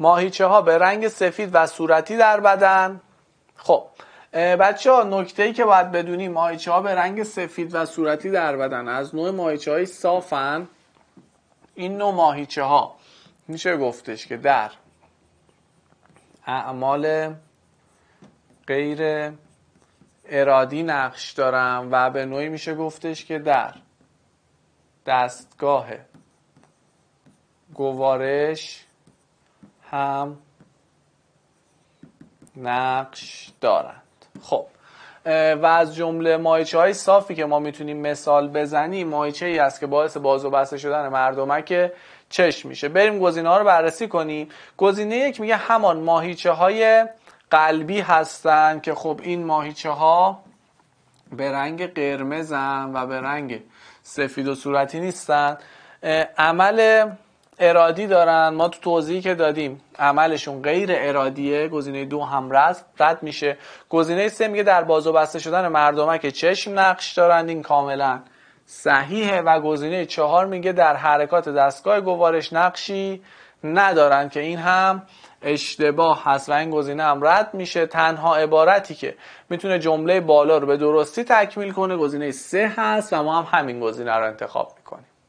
ماهیچه ها به رنگ سفید و صورتی در بدن خب بچه ها نکته ای که باید بدونیم ماهیچه ها به رنگ سفید و صورتی در بدن از نوع ماهیچه های صافن این نوع ماهیچه ها میشه گفتش که در اعمال غیر ارادی نقش دارم و به نوعی میشه گفتش که در دستگاه گوارش هم نقش دارند خب و از جمله مایچه های صافی که ما میتونیم مثال بزنیم ماهیچه ای است که باعث باز و بسته شدن مردمک چشم میشه بریم گزینه ها رو بررسی کنیم گزینه یک میگه همان ماهیچه های قلبی هستن که خب این ماهیچه ها به رنگ قرمزن و به رنگ سفید و صورتی نیستن عمل ارادی دارن ما تو توضیحی که دادیم عملشون غیر ارادیه گزینه دو هم رد میشه گزینه سه میگه در و بسته شدن که چشم نقش دارند این کاملا صحیحه و گزینه چهار میگه در حرکات دستگاه گوارش نقشی ندارن که این هم اشتباه هست و این گزینه هم رد میشه تنها عبارتی که میتونه جمله بالا رو به درستی تکمیل کنه گزینه سه هست و ما هم همین گزینه رو انتخاب میکنیم